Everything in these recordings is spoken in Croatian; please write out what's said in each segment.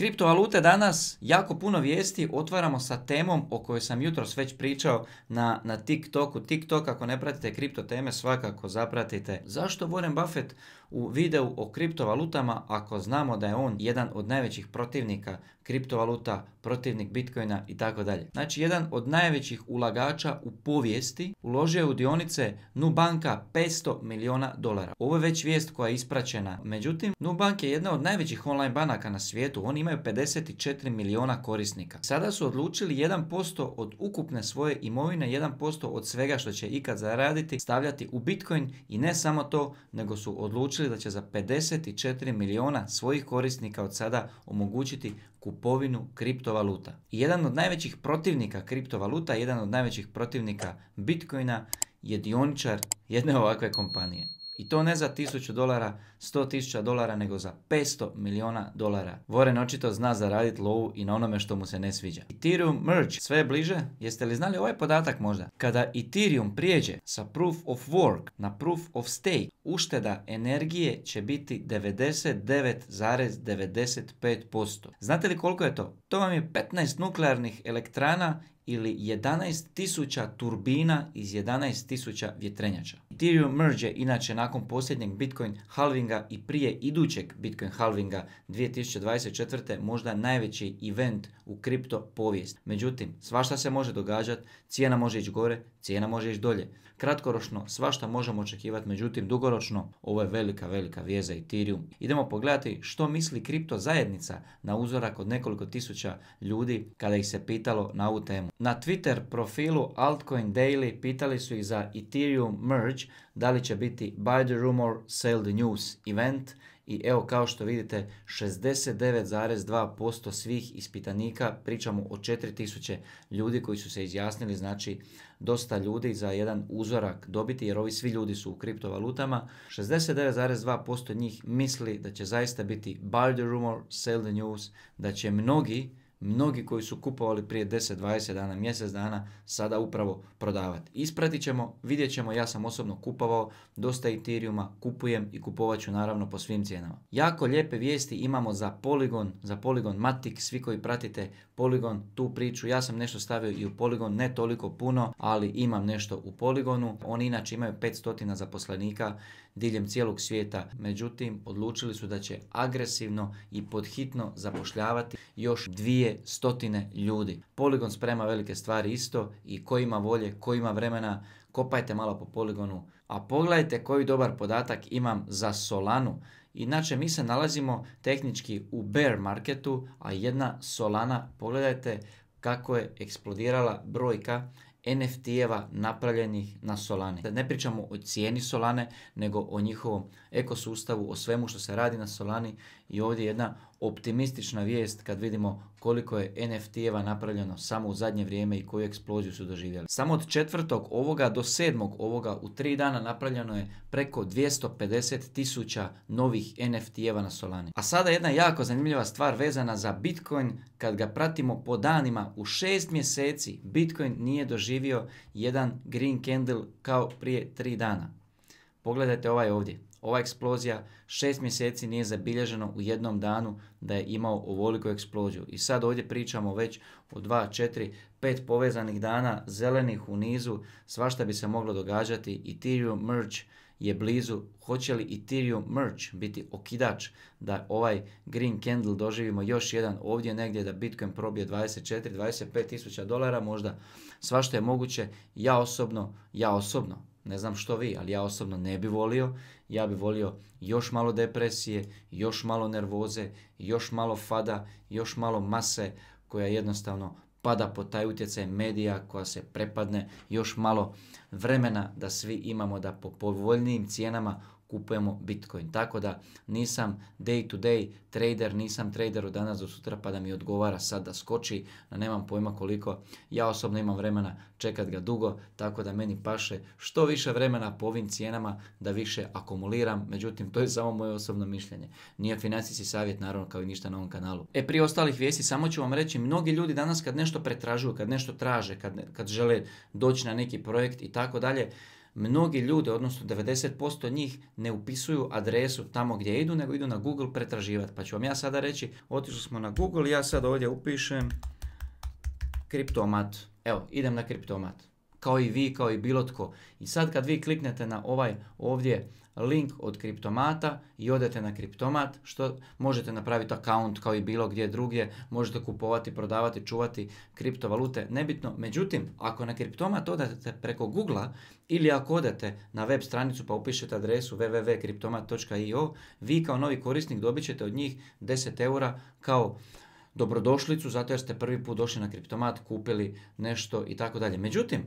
Kriptovalute danas, jako puno vijesti, otvaramo sa temom o kojoj sam jutros već pričao na, na TikToku. TikTok, ako ne pratite kripto teme, svakako zapratite. Zašto Warren Buffett u videu o kriptovalutama, ako znamo da je on jedan od najvećih protivnika kriptovaluta, protivnik Bitcoina i tako dalje. Znači, jedan od najvećih ulagača u povijesti uložio je u dionice Nubanka 500 miliona dolara. Ovo je već vijest koja je ispraćena. Međutim, Nubank je jedna od najvećih online banaka na svijetu. On ima imaju 54 milijuna korisnika. Sada su odlučili 1% od ukupne svoje imovine, 1% od svega što će ikad zaraditi stavljati u Bitcoin i ne samo to, nego su odlučili da će za 54 milijuna svojih korisnika od sada omogućiti kupovinu kriptovaluta. I jedan od najvećih protivnika kriptovaluta, jedan od najvećih protivnika Bitcoina je dioničar jedne ovakve kompanije. I to ne za 1000 dolara, 100 tisuća dolara, nego za 500 miliona dolara. Warren očito zna zaraditi lovu i na onome što mu se ne sviđa. Ethereum merge sve bliže. Jeste li znali ovaj podatak možda? Kada Ethereum prijeđe sa proof of work na proof of stake, ušteda energije će biti 99,95%. Znate li koliko je to? To vam je 15 nuklearnih elektrana ili 11.000 turbina iz 11.000 vjetrenjača. Ethereum Merge je inače nakon posljednjeg Bitcoin halvinga i prije idućeg Bitcoin halvinga 2024. možda najveći event u kripto povijest. Međutim, svašta se može događati, cijena može ići gore, cijena može ići dolje. Kratkoročno svašta možemo očekivati, međutim dugoročno ovo je velika, velika vijeza Ethereum. Idemo pogledati što misli kripto zajednica na uzorak od nekoliko tisuća ljudi kada ih se pitalo na ovu temu na Twitter profilu Altcoin Daily pitali su ih za Ethereum Merge, da li će biti Buy the Rumor, Sell the News event i evo kao što vidite 69,2% svih ispitanika, pričamo o 4000 ljudi koji su se izjasnili, znači dosta ljudi za jedan uzorak dobiti jer ovi svi ljudi su u kriptovalutama. 69,2% njih misli da će zaista biti Buy the Rumor, Sell the News, da će mnogi mnogi koji su kupovali prije 10, 20 dana, mjesec dana, sada upravo prodavati. Ispratit ćemo, vidjet ćemo, ja sam osobno kupovao dosta Ethereuma, kupujem i kupovat ću naravno po svim cijenama. Jako lijepe vijesti imamo za Polygon, za Polygon Matic, svi koji pratite Polygon, tu priču, ja sam nešto stavio i u Polygon, ne toliko puno, ali imam nešto u Polygonu. Oni inače imaju 500 zaposlenika, diljem cijelog svijeta. Međutim, odlučili su da će agresivno i podhitno zapošljavati još dvije stotine ljudi. Poligon sprema velike stvari isto i ko ima volje, ko ima vremena, kopajte malo po poligonu. A pogledajte koji dobar podatak imam za Solanu. Inače, mi se nalazimo tehnički u bear marketu, a jedna Solana, pogledajte kako je eksplodirala brojka NFT-eva napravljenih na Solani. Ne pričamo o cijeni Solane, nego o njihovom ekosustavu, o svemu što se radi na Solani i ovdje jedna optimistična vijest kad vidimo koliko je NFT-eva napravljeno samo u zadnje vrijeme i koju eksploziju su doživjeli. Samo od četvrtog ovoga do sedmog ovoga u tri dana napravljeno je preko 250 tisuća novih NFT-eva na Solani. A sada jedna jako zanimljiva stvar vezana za Bitcoin kad ga pratimo po danima u šest mjeseci Bitcoin nije doživio jedan green candle kao prije tri dana. Pogledajte ovaj ovdje ova eksplozija, šest mjeseci nije zabilježeno u jednom danu da je imao ovoliku eksploziju. I sad ovdje pričamo već o dva, četiri, pet povezanih dana, zelenih u nizu, svašta bi se moglo događati. Ethereum merge je blizu, hoće li Ethereum merge biti okidač da ovaj green candle doživimo još jedan ovdje negdje da Bitcoin probije 24-25 tisuća dolara možda, svašta je moguće, ja osobno, ja osobno ne znam što vi, ali ja osobno ne bi volio. Ja bi volio još malo depresije, još malo nervoze, još malo fada, još malo mase koja jednostavno pada pod taj utjecaj medija koja se prepadne još malo vremena da svi imamo da po povoljnijim cijenama kupujemo Bitcoin. Tako da nisam day to day trader, nisam trader od danas do sutra pa da mi odgovara sad da skoči, da nemam pojma koliko. Ja osobno imam vremena čekat ga dugo, tako da meni paše što više vremena po ovim cijenama da više akumuliram. Međutim, to je samo moje osobno mišljenje. Nije financijski savjet, naravno, kao i ništa na ovom kanalu. E, prije ostalih vijesti samo ću vam reći, mnogi ljudi danas kad nešto pretražuju, kad nešto traže, kad, kad žele doći na neki projekt i tako dalje, mnogi ljudi, odnosno 90% njih ne upisuju adresu tamo gdje idu, nego idu na Google pretraživati. Pa ću vam ja sada reći, otišli smo na Google, ja sad ovdje upišem kriptomat. Evo, idem na kriptomat kao i vi, kao i bilo tko. I sad kad vi kliknete na ovaj ovdje link od kriptomata i odete na kriptomat, što možete napraviti account kao i bilo gdje drugdje, možete kupovati, prodavati, čuvati kriptovalute, nebitno. Međutim, ako na kriptomat odete preko google ili ako odete na web stranicu pa upišete adresu www.kriptomat.io, vi kao novi korisnik dobit ćete od njih 10 eura kao dobrodošlicu zato jer ste prvi put došli na kriptomat, kupili nešto i tako dalje. Međutim,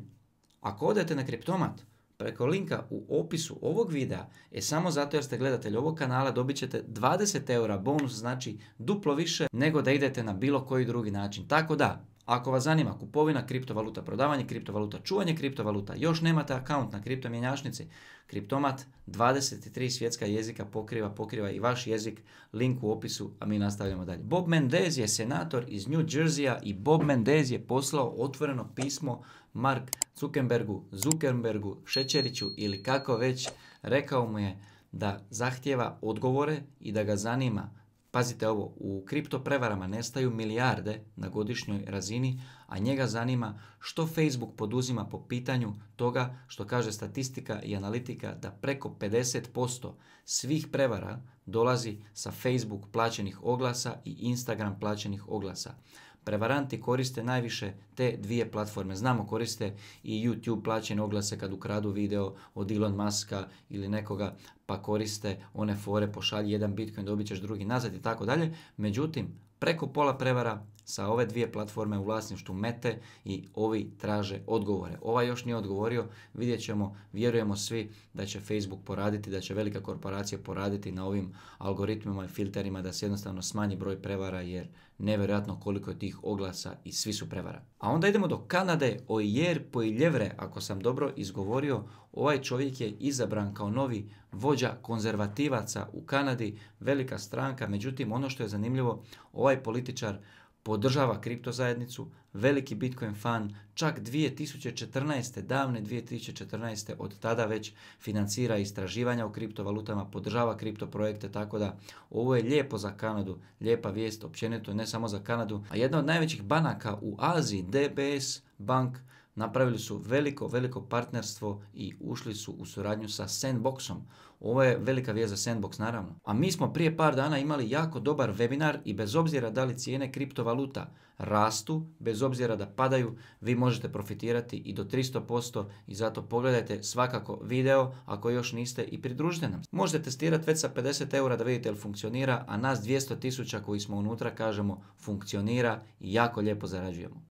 ako odete na kriptomat, preko linka u opisu ovog videa, je samo zato jer ste gledatelj ovog kanala, dobit ćete 20 eura bonus, znači duplo više nego da idete na bilo koji drugi način. Tako da, ako vas zanima kupovina kriptovaluta, prodavanje kriptovaluta, čuvanje kriptovaluta, još nemate akaunt na kriptomjenjašnici, kriptomat 23 svjetska jezika pokriva, pokriva i vaš jezik, link u opisu, a mi nastavljamo dalje. Bob Mendez je senator iz New Jersey-a i Bob Mendez je poslao otvoreno pismo Mark Zuckerbergu, Zuckerbergu, Šećeriću ili kako već, rekao mu je da zahtjeva odgovore i da ga zanima. Pazite ovo, u kripto prevarama nestaju milijarde na godišnjoj razini, a njega zanima što Facebook poduzima po pitanju toga što kaže statistika i analitika da preko 50% svih prevara dolazi sa Facebook plaćenih oglasa i Instagram plaćenih oglasa. Prevaranti koriste najviše te dvije platforme. Znamo koriste i YouTube plaćene oglase kad ukradu video od Elon Muska ili nekoga pa koriste one fore pošalji jedan Bitcoin dobit ćeš drugi nazad i tako dalje. Međutim, preko pola prevara sa ove dvije platforme u vlasništvu Mete i ovi traže odgovore. Ova još nije odgovorio, vidjet ćemo, vjerujemo svi da će Facebook poraditi, da će velika korporacija poraditi na ovim algoritmima i filterima da se jednostavno smanji broj prevara jer nevjerojatno koliko je tih oglasa i svi su prevara. A onda idemo do Kanade, Ojer Poiljevre, ako sam dobro izgovorio, ovaj čovjek je izabran kao novi vođa konzervativaca u Kanadi, velika stranka, međutim ono što je zanimljivo, ovaj političar podržava kripto zajednicu, veliki Bitcoin fan, čak 2014. davne 2014. od tada već financira istraživanja o kriptovalutama, podržava kripto projekte, tako da ovo je lijepo za Kanadu, lijepa vijest općenito, ne samo za Kanadu, a jedna od najvećih banaka u Aziji, DBS Bank, napravili su veliko, veliko partnerstvo i ušli su u suradnju sa Sandboxom. Ovo je velika vijest za Sandbox, naravno. A mi smo prije par dana imali jako dobar webinar i bez obzira da li cijene kriptovaluta rastu, bez obzira da padaju, vi možete profitirati i do 300% i zato pogledajte svakako video ako još niste i pridružite nam. Možete testirati već sa 50 eura da vidite li funkcionira, a nas 200 tisuća koji smo unutra kažemo funkcionira i jako lijepo zarađujemo.